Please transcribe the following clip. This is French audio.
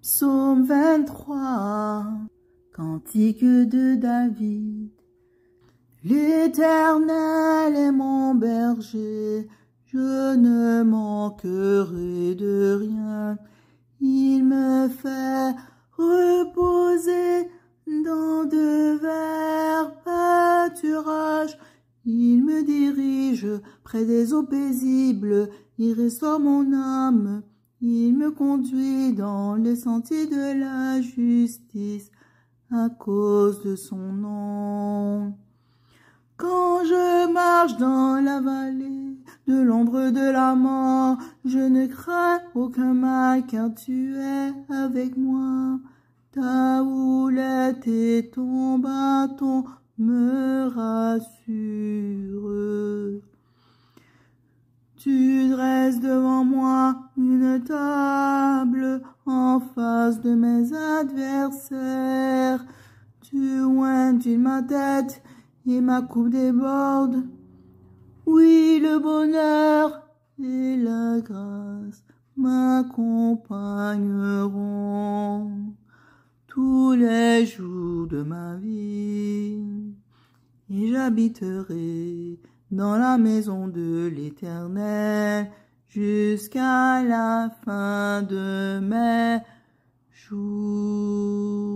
Psaume 23, cantique de David. L'Éternel est mon berger, je ne manquerai de rien. Il me fait reposer dans de verts pâturages. Il me dirige près des eaux paisibles, il restaure mon âme. Il me conduit dans le sentier de la justice à cause de son nom. Quand je marche dans la vallée de l'ombre de la mort, je ne crains aucun mal car tu es avec moi. Ta houlette et ton bâton me rassurent. Tu dresses devant moi une table en face de mes adversaires. Tu ointules ma tête et ma coupe déborde. Oui, le bonheur et la grâce m'accompagneront tous les jours de ma vie et j'habiterai dans la maison de l'Éternel jusqu'à la fin de mes jours.